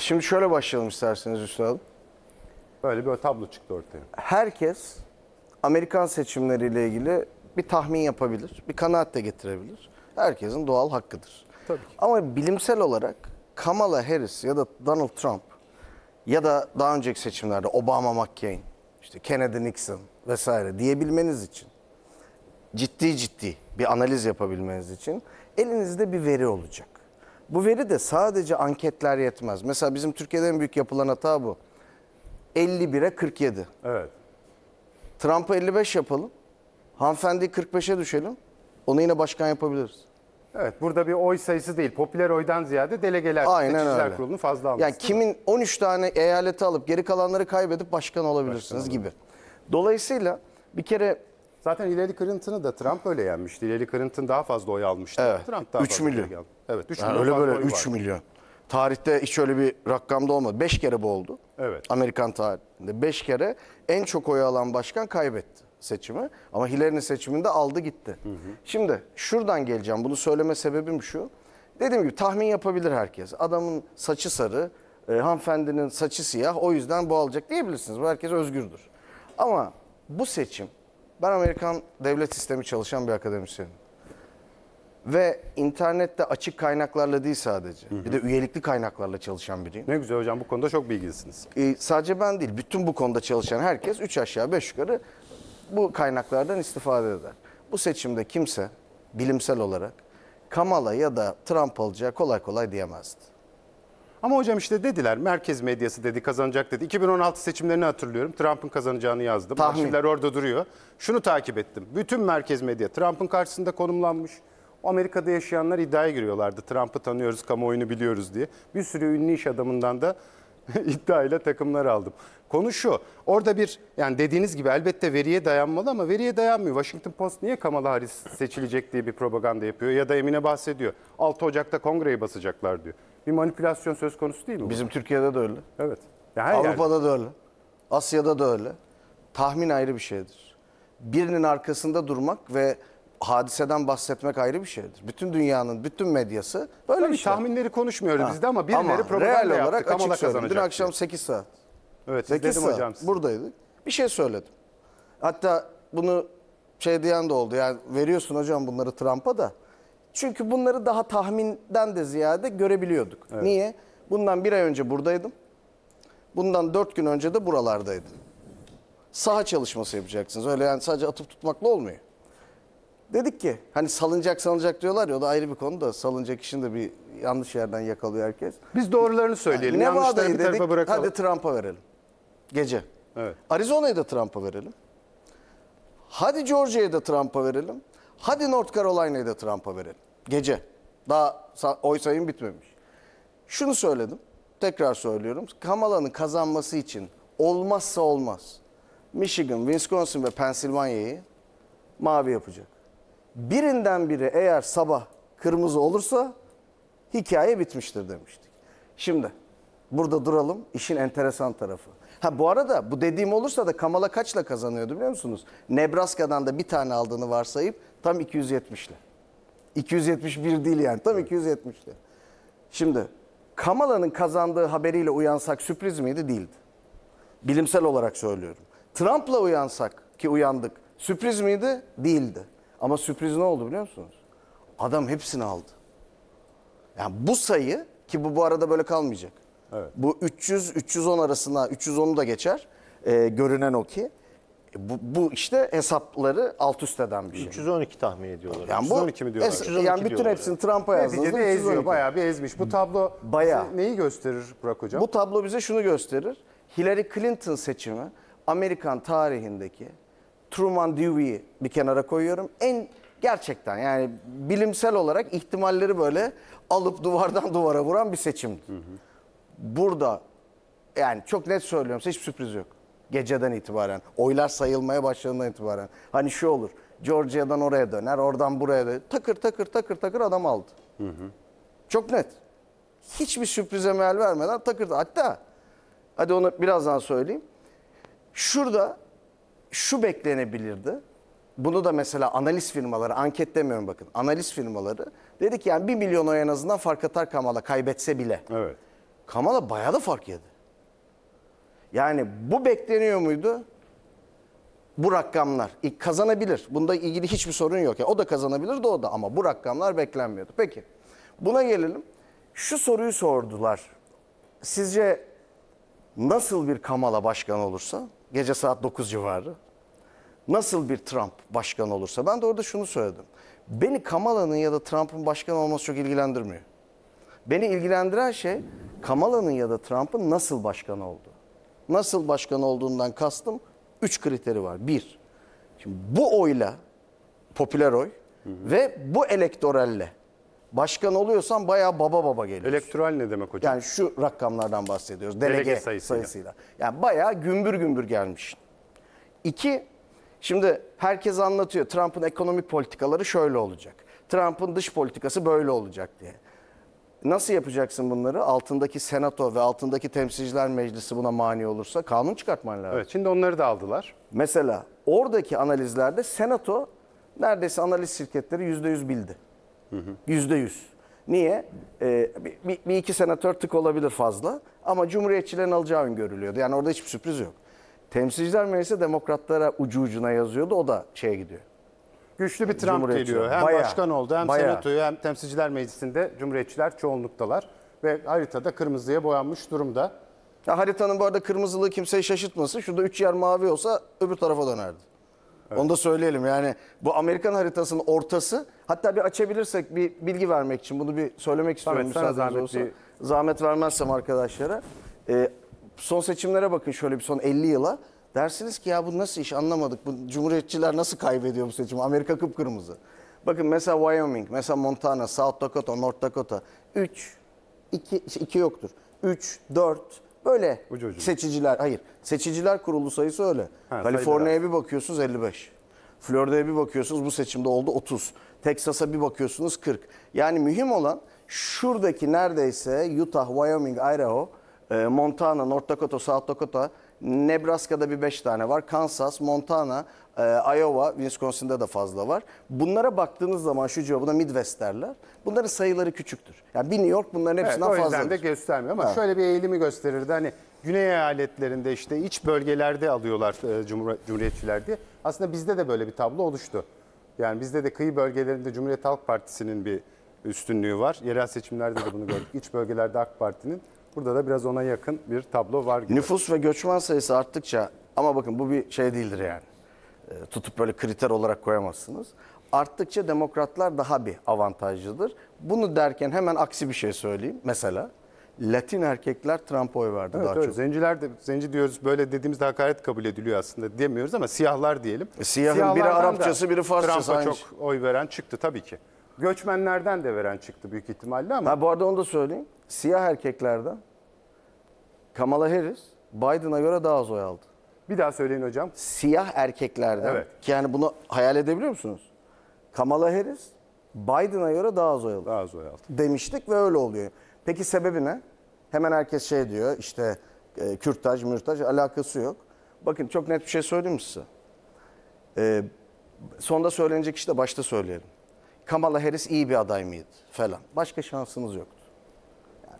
Şimdi şöyle başlayalım isterseniz Hüsnü Hanım. Böyle bir tablo çıktı ortaya. Herkes Amerikan seçimleriyle ilgili bir tahmin yapabilir, bir kanaat da getirebilir. Herkesin doğal hakkıdır. Tabii ki. Ama bilimsel olarak Kamala Harris ya da Donald Trump ya da daha önceki seçimlerde Obama McCain, işte Kennedy Nixon vesaire diyebilmeniz için ciddi ciddi bir analiz yapabilmeniz için elinizde bir veri olacak. Bu veri de sadece anketler yetmez. Mesela bizim Türkiye'de en büyük yapılan hata bu. 51'e 47. Evet. Trump'ı 55 yapalım. Hanfendi 45'e düşelim. Onu yine başkan yapabiliriz. Evet burada bir oy sayısı değil. Popüler oydan ziyade delegeler Aynen seçiciler öyle. kurulunu fazla alması. Yani kimin 13 tane eyaleti alıp geri kalanları kaybedip başkan olabilirsiniz başkan gibi. Dolayısıyla bir kere Zaten Hillary Clinton'ı da Trump öyle yenmişti. Hillary Clinton daha fazla oy almıştı. Evet. Trump daha 3 fazla milyon. Evet 3 yani milyon. Öyle böyle 3 vardı. milyon. Tarihte hiç öyle bir rakamda olmadı. 5 kere bu oldu. Evet. Amerikan tarihinde 5 kere en çok oy alan başkan kaybetti seçimi. Ama Hillary'nin seçiminde aldı gitti. Hı hı. Şimdi şuradan geleceğim. Bunu söyleme sebebim şu. Dediğim gibi tahmin yapabilir herkes. Adamın saçı sarı, e, hanımefendinin saçı siyah. O yüzden bu alacak diyebilirsiniz. Bu herkes özgürdür. Ama bu seçim ben Amerikan devlet sistemi çalışan bir akademisyenim. Ve internette açık kaynaklarla değil sadece. Hı hı. Bir de üyelikli kaynaklarla çalışan biriyim. Ne güzel hocam bu konuda çok bilgilisiniz. Ee, sadece ben değil bütün bu konuda çalışan herkes 3 aşağı 5 yukarı bu kaynaklardan istifade eder. Bu seçimde kimse bilimsel olarak Kamala ya da Trump alacağı kolay kolay diyemezdi. Ama hocam işte dediler merkez medyası dedi kazanacak dedi. 2016 seçimlerini hatırlıyorum. Trump'ın kazanacağını yazdım. Tahmin. orada duruyor. Şunu takip ettim. Bütün merkez medya Trump'ın karşısında konumlanmış. Amerika'da yaşayanlar iddiaya giriyorlardı. Trump'ı tanıyoruz, kamuoyunu biliyoruz diye. Bir sürü ünlü iş adamından da iddiayla takımlar aldım. Konu şu. Orada bir yani dediğiniz gibi elbette veriye dayanmalı ama veriye dayanmıyor. Washington Post niye Kamala Harris seçilecek diye bir propaganda yapıyor ya da Emine bahsediyor. 6 Ocak'ta kongreyi basacaklar diyor bir manipülasyon söz konusu değil mi? Bizim bu? Türkiye'de de öyle. Evet. Ya Avrupa'da yerde. da öyle. Asya'da da öyle. Tahmin ayrı bir şeydir. Birinin arkasında durmak ve hadiseden bahsetmek ayrı bir şeydir. Bütün dünyanın bütün medyası böyle Tabii bir şey. tahminleri konuşmuyoruz ha. biz de ama birileri ama propaganda real olarak yaptı. açık söyledim. Dün akşam diye. 8 saat. Evet 8 saat hocam buradaydık. Bir şey söyledim. Hatta bunu şey diyen de oldu. Yani veriyorsun hocam bunları Trump'a da çünkü bunları daha tahminden de ziyade görebiliyorduk. Evet. Niye? Bundan bir ay önce buradaydım. Bundan dört gün önce de buralardaydım. Saha çalışması yapacaksınız. Öyle yani sadece atıp tutmakla olmuyor. Dedik ki hani salınacak salınacak diyorlar ya o da ayrı bir konu da salınacak işin de bir yanlış yerden yakalıyor herkes. Biz doğrularını söyleyelim. Yani Nevada'yı dedik bırakalım. hadi Trump'a verelim. Gece. Evet. Arizona'yı da Trump'a verelim. Hadi Georgia'yı da Trump'a verelim. Hadi North Carolina'yı da Trump'a verelim. Gece. Daha oy sayım bitmemiş. Şunu söyledim. Tekrar söylüyorum. Kamala'nın kazanması için olmazsa olmaz. Michigan, Wisconsin ve Pensilvanya'yı mavi yapacak. Birinden biri eğer sabah kırmızı olursa hikaye bitmiştir demiştik. Şimdi Burada duralım. İşin enteresan tarafı. Ha bu arada bu dediğim olursa da Kamala kaçla kazanıyordu biliyor musunuz? Nebraska'dan da bir tane aldığını varsayıp tam 270'le. 271 değil yani tam 270'le. Şimdi Kamala'nın kazandığı haberiyle uyansak sürpriz miydi? Değildi. Bilimsel olarak söylüyorum. Trump'la uyansak ki uyandık. Sürpriz miydi? Değildi. Ama sürpriz ne oldu biliyor musunuz? Adam hepsini aldı. Yani bu sayı ki bu bu arada böyle kalmayacak. Evet. Bu 300-310 arasında 310'u da geçer. E, görünen o ki. E, bu, bu işte hesapları alt üst eden bir şey. 312 tahmin ediyorlar. Yani 312 mi diyorlar? Es, 312 yani bütün diyorlar hepsini Trump'a yazdığınızda Neticede 312. eziyor, bayağı bir ezmiş. Bu tablo bayağı. neyi gösterir Burak Hocam? Bu tablo bize şunu gösterir. Hillary Clinton seçimi Amerikan tarihindeki Truman Dewey'i bir kenara koyuyorum. En gerçekten yani bilimsel olarak ihtimalleri böyle alıp duvardan duvara vuran bir seçimdi. Hı hı burada yani çok net söylüyorum hiç sürpriz yok. Geceden itibaren, oylar sayılmaya başladığından itibaren. Hani şu olur, Georgia'dan oraya döner, oradan buraya döner. Takır takır takır takır adam aldı. Hı hı. Çok net. Hiçbir sürprize meal vermeden takır. Hatta, hadi onu birazdan söyleyeyim. Şurada şu beklenebilirdi. Bunu da mesela analiz firmaları, anket demiyorum bakın. Analiz firmaları dedi ki yani 1 milyon oy en azından fark atar Kamala kaybetse bile. Evet. Kamala bayağı da fark yedi. Yani bu bekleniyor muydu? Bu rakamlar kazanabilir. Bunda ilgili hiçbir sorun yok. Yani o da kazanabilir de o da ama bu rakamlar beklenmiyordu. Peki buna gelelim. Şu soruyu sordular. Sizce nasıl bir Kamala başkan olursa gece saat 9 civarı nasıl bir Trump başkan olursa ben de orada şunu söyledim. Beni Kamala'nın ya da Trump'ın başkan olması çok ilgilendirmiyor. Beni ilgilendiren şey Kamala'nın ya da Trump'ın nasıl başkan oldu, Nasıl başkan olduğundan kastım üç kriteri var. Bir, şimdi bu oyla, popüler oy hı hı. ve bu elektoralle başkan oluyorsan bayağı baba baba geliyorsun. Elektoral ne demek hocam? Yani şu rakamlardan bahsediyoruz. Delege, Delege sayısıyla. sayısıyla. Yani bayağı gümbür gümbür gelmişsin. İki, şimdi herkes anlatıyor Trump'ın ekonomik politikaları şöyle olacak. Trump'ın dış politikası böyle olacak diye nasıl yapacaksın bunları? Altındaki senato ve altındaki temsilciler meclisi buna mani olursa kanun çıkartman lazım. Evet şimdi onları da aldılar. Mesela oradaki analizlerde senato neredeyse analiz şirketleri %100 bildi. %100. Niye? Ee, bir, bir, bir iki senatör tık olabilir fazla ama cumhuriyetçilerin alacağı öngörülüyordu. Yani orada hiçbir sürpriz yok. Temsilciler Meclisi demokratlara ucu ucuna yazıyordu o da şeye gidiyor. Güçlü bir Trump geliyor. Hem bayağı, başkan oldu hem bayağı. senatoyu hem temsilciler meclisinde cumhuriyetçiler çoğunluktalar. Ve haritada kırmızıya boyanmış durumda. Ya haritanın bu arada kırmızılığı kimseyi şaşırtmasın. Şurada üç yer mavi olsa öbür tarafa dönerdi. Evet. Onu da söyleyelim yani bu Amerikan haritasının ortası hatta bir açabilirsek bir bilgi vermek için bunu bir söylemek istiyorum Samet, müsaadeniz zahmet olsa. Bir... Zahmet vermezsem arkadaşlara. Ee, son seçimlere bakın şöyle bir son 50 yıla. Dersiniz ki ya bu nasıl iş anlamadık. Bu cumhuriyetçiler nasıl kaybediyor bu seçimi? Amerika kıpkırmızı. Bakın mesela Wyoming, mesela Montana, South Dakota, North Dakota. 3, 2, 2 yoktur. 3, 4 böyle ucu ucu. seçiciler. Hayır seçiciler kurulu sayısı öyle. Kaliforniya'ya bir bakıyorsunuz 55. Florida'ya bir bakıyorsunuz bu seçimde oldu 30. Texas'a bir bakıyorsunuz 40. Yani mühim olan şuradaki neredeyse Utah, Wyoming, Idaho, e, Montana, North Dakota, South Dakota Nebraska'da bir 5 tane var. Kansas, Montana, e, Iowa, Wisconsin'da da fazla var. Bunlara baktığınız zaman şu cevabına Midwest derler. Bunların sayıları küçüktür. Yani bir New York bunların hepsinden evet, o yüzden fazladır. de göstermiyor ama ha. şöyle bir eğilimi gösterirdi. Hani güney eyaletlerinde işte iç bölgelerde alıyorlar e, Cumhuriyetçiler diye. Aslında bizde de böyle bir tablo oluştu. Yani bizde de kıyı bölgelerinde Cumhuriyet Halk Partisi'nin bir üstünlüğü var. Yerel seçimlerde de bunu gördük. İç bölgelerde AK Parti'nin Burada da biraz ona yakın bir tablo var gibi. Nüfus ve göçmen sayısı arttıkça ama bakın bu bir şey değildir yani. E, tutup böyle kriter olarak koyamazsınız. Arttıkça demokratlar daha bir avantajlıdır. Bunu derken hemen aksi bir şey söyleyeyim. Mesela Latin erkekler Trump'a oy verdi evet, daha öyle. çok. Zenciler de zenci diyoruz böyle dediğimizde hakaret kabul ediliyor aslında demiyoruz ama siyahlar diyelim. E, siyahın biri Arapçası biri Farsçası. Trump'a çok şey. oy veren çıktı tabii ki. Göçmenlerden de veren çıktı büyük ihtimalle ama. Ha, bu arada onu da söyleyeyim. Siyah erkeklerden Kamala Harris Biden'a göre daha az oy aldı. Bir daha söyleyin hocam. Siyah erkeklerden evet. ki yani bunu hayal edebiliyor musunuz? Kamala Harris Biden'a göre daha az oy aldı. Daha az oy aldı. Demiştik ve öyle oluyor. Peki sebebi ne? Hemen herkes şey diyor işte e, kürtaj, mürtaj alakası yok. Bakın çok net bir şey söyleyeyim size. E, sonda söylenecek işte başta söyleyelim. Kamala Harris iyi bir aday mıydı falan. Başka şansınız yoktu. Yani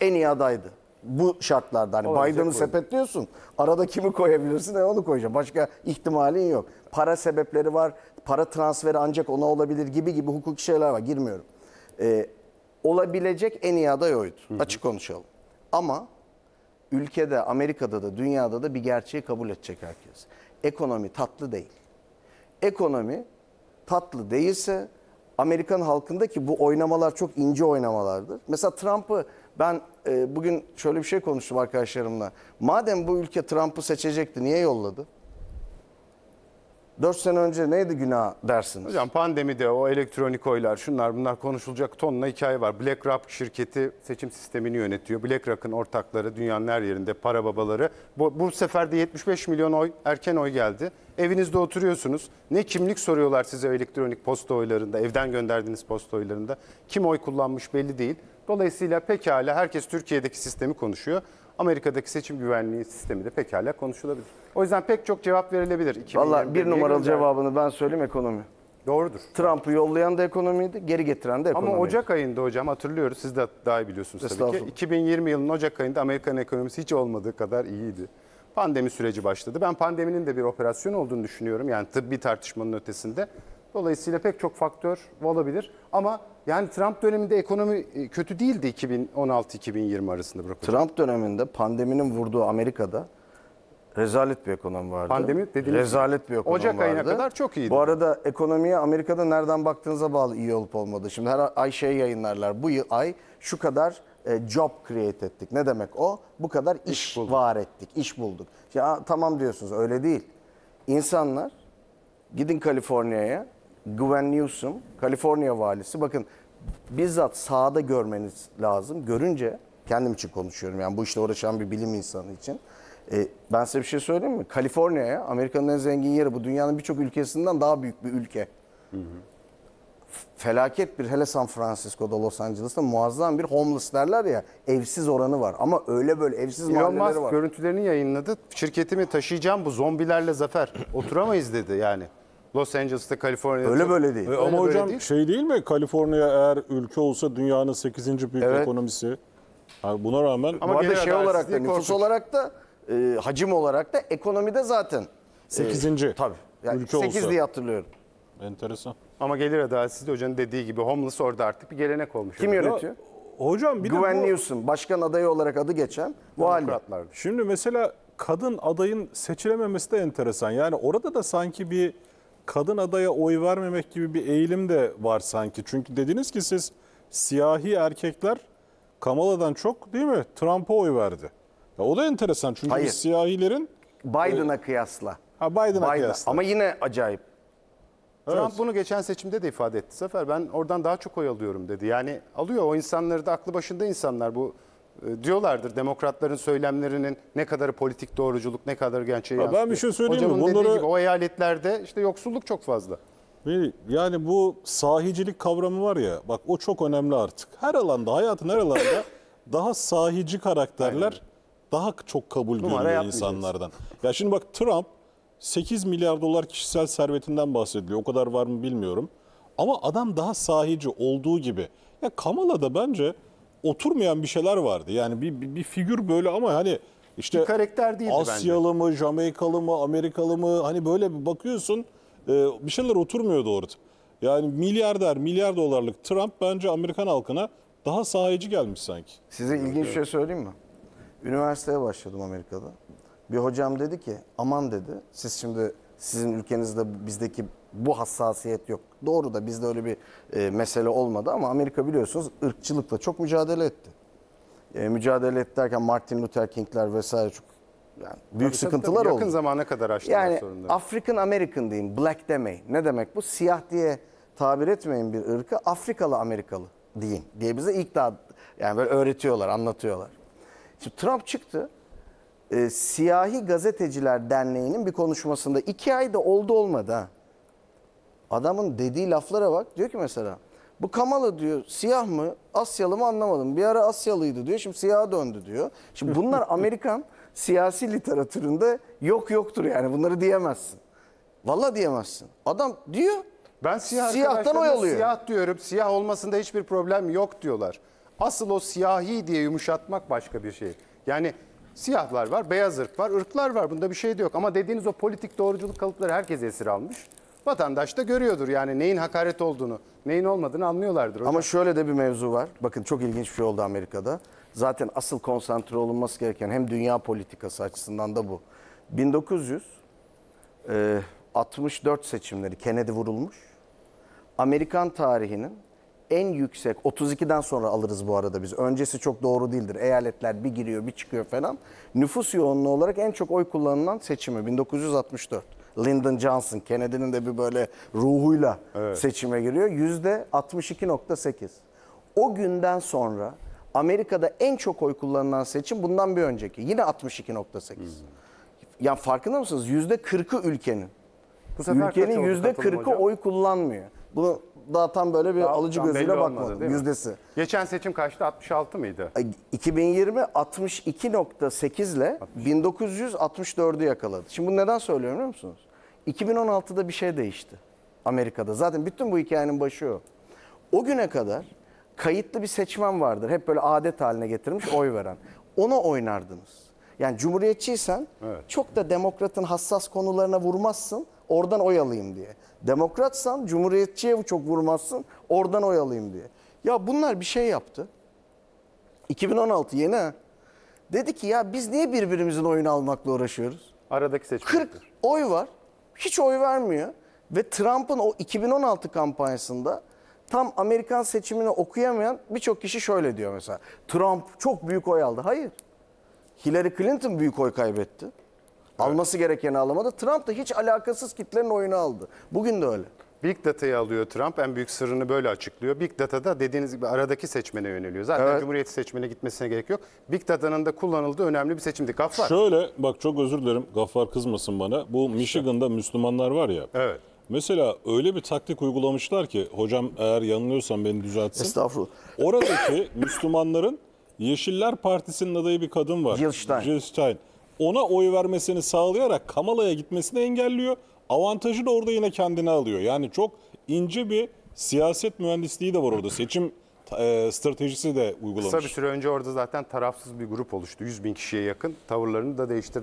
en iyi adaydı. Bu şartlarda hani Biden'ı sepetliyorsun. Arada kimi koyabilirsin e onu koyacağım? Başka ihtimalin yok. Para sebepleri var. Para transferi ancak ona olabilir gibi gibi hukuki şeyler var. Girmiyorum. Ee, olabilecek en iyi aday oydu. Hı hı. Açık konuşalım. Ama ülkede, Amerika'da da, dünyada da bir gerçeği kabul edecek herkes. Ekonomi tatlı değil. Ekonomi tatlı değilse Amerikan halkındaki bu oynamalar çok ince oynamalardır. Mesela Trump'ı ben e, bugün şöyle bir şey konuştum arkadaşlarımla. Madem bu ülke Trump'ı seçecekti niye yolladı? 4 sene önce neydi günah dersiniz? Hocam de o elektronik oylar şunlar bunlar konuşulacak tonla hikaye var. BlackRock şirketi seçim sistemini yönetiyor. BlackRock'ın ortakları dünyanın her yerinde para babaları. Bu, bu sefer de 75 milyon oy erken oy geldi. Evinizde oturuyorsunuz. Ne kimlik soruyorlar size elektronik posta oylarında, evden gönderdiğiniz posta oylarında. Kim oy kullanmış belli değil. Dolayısıyla pekala herkes Türkiye'deki sistemi konuşuyor. Amerika'daki seçim güvenliği sistemi de pekala konuşulabilir. O yüzden pek çok cevap verilebilir. Valla bir numaralı cevabını ben söyleyeyim ekonomi. Doğrudur. Trump'ı yollayan da ekonomiydi, geri getiren de ekonomi. Ama Ocak ayında hocam hatırlıyoruz, siz de daha iyi biliyorsunuz tabii ki. 2020 yılının Ocak ayında Amerika'nın ekonomisi hiç olmadığı kadar iyiydi. Pandemi süreci başladı. Ben pandeminin de bir operasyon olduğunu düşünüyorum. Yani tıbbi tartışmanın ötesinde. Dolayısıyla pek çok faktör olabilir. Ama yani Trump döneminde ekonomi e, kötü değildi 2016-2020 arasında. Burak Trump döneminde pandeminin vurduğu Amerika'da rezalet bir ekonomi vardı. Pandemi dediğiniz Rezalet bir ekonomi Ocak vardı. ayına kadar çok iyiydi. Bu arada ekonomiye Amerika'da nereden baktığınıza bağlı iyi olup olmadı. Şimdi her ay şey yayınlarlar. Bu yıl ay şu kadar e, job create ettik. Ne demek o? Bu kadar iş, iş var ettik, iş bulduk. Ya tamam diyorsunuz öyle değil. İnsanlar gidin Kaliforniya'ya Gwen Newsom, Kaliforniya valisi. Bakın bizzat sahada görmeniz lazım. Görünce kendim için konuşuyorum yani bu işle uğraşan bir bilim insanı için. E, ben size bir şey söyleyeyim mi? Kaliforniya'ya Amerika'nın en zengin yeri bu dünyanın birçok ülkesinden daha büyük bir ülke. Hı hı. Felaket bir hele San Francisco'da Los Angeles'ta muazzam bir homeless derler ya evsiz oranı var ama öyle böyle evsiz Elon mahalleleri Musk var. görüntülerini yayınladı. Şirketimi taşıyacağım bu zombilerle zafer. Oturamayız dedi yani. Los Angeles'ta Kaliforniya'da. Öyle böyle değil. ama Öyle hocam değil. şey değil mi? Kaliforniya eğer ülke olsa dünyanın 8. büyük Evet. ekonomisi. Yani buna rağmen Ama Bu şey olarak da nüfus korkunç. olarak da e, hacim olarak da ekonomide zaten. E, sekizinci. Tabii. Yani Ülke 8 olsa. diye hatırlıyorum. enteresan. Ama gelir de hocanın dediği gibi homeless orada artık bir gelenek olmuş. Kim yönetiyor? Hocam bir Güven de bu, Newsom. Başkan adayı olarak adı geçen bu halde. şimdi mesela kadın adayın seçilememesi de enteresan. Yani orada da sanki bir kadın adaya oy vermemek gibi bir eğilim de var sanki. Çünkü dediniz ki siz siyahi erkekler Kamala'dan çok değil mi Trump'a oy verdi. Ya o da enteresan çünkü Hayır. biz siyahilerin Biden'a e, kıyasla. Ha Biden'a Biden. kıyasla. Ama yine acayip. Evet. Trump bunu geçen seçimde de ifade etti. Sefer ben oradan daha çok oy alıyorum dedi. Yani alıyor o insanları da aklı başında insanlar bu e, diyorlardır demokratların söylemlerinin ne kadarı politik doğruculuk ne kadar gerçeği yansıtıyor. Ben bir şey söyleyeyim Hocamın mi? Bunları... dediği gibi o eyaletlerde işte yoksulluk çok fazla. Yani bu sahicilik kavramı var ya bak o çok önemli artık. Her alanda hayatın her alanda daha sahici karakterler Aynen. daha çok kabul görüyor insanlardan. Ya şimdi bak Trump 8 milyar dolar kişisel servetinden bahsediliyor. O kadar var mı bilmiyorum. Ama adam daha sahici olduğu gibi. Ya Kamala da bence oturmayan bir şeyler vardı. Yani bir, bir, bir figür böyle ama hani işte bir karakter değildi Asyalı bence. mı, Jamaikalı mı, Amerikalı mı hani böyle bir bakıyorsun e, bir şeyler oturmuyor orada. Yani milyarder, milyar dolarlık Trump bence Amerikan halkına daha sahici gelmiş sanki. Size ilginç bir şey söyleyeyim mi? Üniversiteye başladım Amerika'da. Bir hocam dedi ki aman dedi siz şimdi sizin ülkenizde bizdeki bu hassasiyet yok. Doğru da bizde öyle bir e, mesele olmadı ama Amerika biliyorsunuz ırkçılıkla çok mücadele etti. E, mücadele etti derken Martin Luther King'ler vesaire çok yani büyük tabii, sıkıntılar tabii, tabii. oldu. Yakın zamana kadar açtılar yani, sorunları. Yani African American diyeyim, black demeyin. Ne demek bu? Siyah diye tabir etmeyin bir ırkı, Afrikalı Amerikalı deyin diye bize ilk daha yani böyle öğretiyorlar, anlatıyorlar. Şimdi Trump çıktı. E, Siyahi Gazeteciler Derneği'nin bir konuşmasında iki ayda oldu olmadı ha. Adamın dediği laflara bak. Diyor ki mesela bu Kamalı diyor siyah mı Asyalı mı anlamadım. Bir ara Asyalıydı diyor şimdi siyaha döndü diyor. Şimdi bunlar Amerikan siyasi literatüründe yok yoktur yani bunları diyemezsin. Valla diyemezsin. Adam diyor ben siyah siyahtan oyalıyor. Siyah diyorum siyah olmasında hiçbir problem yok diyorlar. Asıl o siyahi diye yumuşatmak başka bir şey. Yani siyahlar var, beyaz ırk var, ırklar var. Bunda bir şey de yok. Ama dediğiniz o politik doğruculuk kalıpları herkes esir almış. Vatandaş da görüyordur yani neyin hakaret olduğunu, neyin olmadığını anlıyorlardır. Hocam. Ama şöyle de bir mevzu var. Bakın çok ilginç bir şey oldu Amerika'da. Zaten asıl konsantre olunması gereken hem dünya politikası açısından da bu. 1964 e, seçimleri Kennedy vurulmuş. Amerikan tarihinin en yüksek 32'den sonra alırız bu arada biz. Öncesi çok doğru değildir. Eyaletler bir giriyor bir çıkıyor falan. Nüfus yoğunluğu olarak en çok oy kullanılan seçimi 1964. Lyndon Johnson Kennedy'nin de bir böyle ruhuyla evet. seçime giriyor. Yüzde 62.8. O günden sonra Amerika'da en çok oy kullanılan seçim bundan bir önceki. Yine 62.8. Hmm. Yani farkında mısınız? Yüzde 40'ı ülkenin. Bu sefer ülkenin yüzde 40'ı oy kullanmıyor. Bunu daha tam böyle bir Daha- alıcı tam gözüyle belli olmadı, bakmadım mi? Geçen seçim kaçtı? 66 mıydı? 2020 62.8 ile 1964'ü yakaladı. Şimdi bunu neden söylüyorum biliyor musunuz? 2016'da bir şey değişti Amerika'da. Zaten bütün bu hikayenin başı o. O güne kadar kayıtlı bir seçmen vardır. Hep böyle adet haline getirmiş oy veren. Ona oynardınız. Yani cumhuriyetçiysen Evet. çok da demokratın hassas konularına vurmazsın oradan oy alayım diye. Demokratsan cumhuriyetçiye çok vurmazsın oradan oy alayım diye. Ya bunlar bir şey yaptı. 2016 yeni ha. Dedi ki ya biz niye birbirimizin oyunu almakla uğraşıyoruz? Aradaki seçim. 40 oy var. Hiç oy vermiyor. Ve Trump'ın o 2016 kampanyasında tam Amerikan seçimini okuyamayan birçok kişi şöyle diyor mesela. Trump çok büyük oy aldı. Hayır. Hillary Clinton büyük oy kaybetti. Alması gerekeni alamadı. Trump da hiç alakasız kitlenin oyunu aldı. Bugün de öyle. Big Data'yı alıyor Trump. En büyük sırrını böyle açıklıyor. Big Data'da dediğiniz gibi aradaki seçmene yöneliyor. Zaten Evet. Cumhuriyeti seçmene gitmesine gerek yok. Big Data'nın da kullanıldığı önemli bir seçimdi. Gaffar. Şöyle bak çok özür dilerim. Gaffar kızmasın bana. Bu Michigan'da Müslümanlar var ya. Evet. Mesela öyle bir taktik uygulamışlar ki hocam eğer yanılıyorsam beni düzeltsin. Estağfurullah. Oradaki Müslümanların Yeşiller Partisi'nin adayı bir kadın var. Jill Stein. Jill Stein ona oy vermesini sağlayarak Kamala'ya gitmesini engelliyor. Avantajı da orada yine kendine alıyor. Yani çok ince bir siyaset mühendisliği de var orada. Seçim e, stratejisi de uygulamış. Kısa bir süre önce orada zaten tarafsız bir grup oluştu. 100 bin kişiye yakın tavırlarını da değiştirdi.